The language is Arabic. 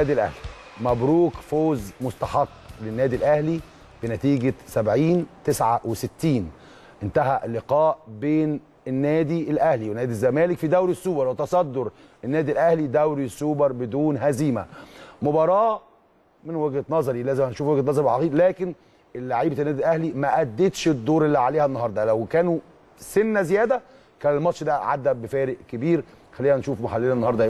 النادي الاهلي مبروك فوز مستحق للنادي الاهلي بنتيجه 70 69 انتهى اللقاء بين النادي الاهلي ونادي الزمالك في دوري السوبر وتصدر النادي الاهلي دوري السوبر بدون هزيمه مباراه من وجهه نظري لازم هنشوف وجهه نظر عقيد لكن لعيبه النادي الاهلي ما ادتش الدور اللي عليها النهارده لو كانوا سنه زياده كان الماتش ده عدى بفارق كبير خلينا نشوف محللنا النهارده